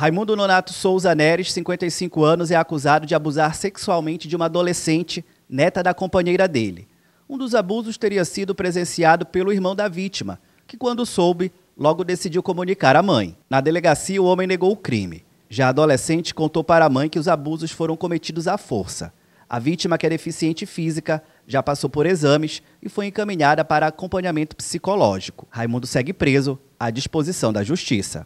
Raimundo Nonato Souza Neres, 55 anos, é acusado de abusar sexualmente de uma adolescente, neta da companheira dele. Um dos abusos teria sido presenciado pelo irmão da vítima, que, quando soube, logo decidiu comunicar à mãe. Na delegacia, o homem negou o crime. Já a adolescente contou para a mãe que os abusos foram cometidos à força. A vítima, que é deficiente física, já passou por exames e foi encaminhada para acompanhamento psicológico. Raimundo segue preso à disposição da Justiça.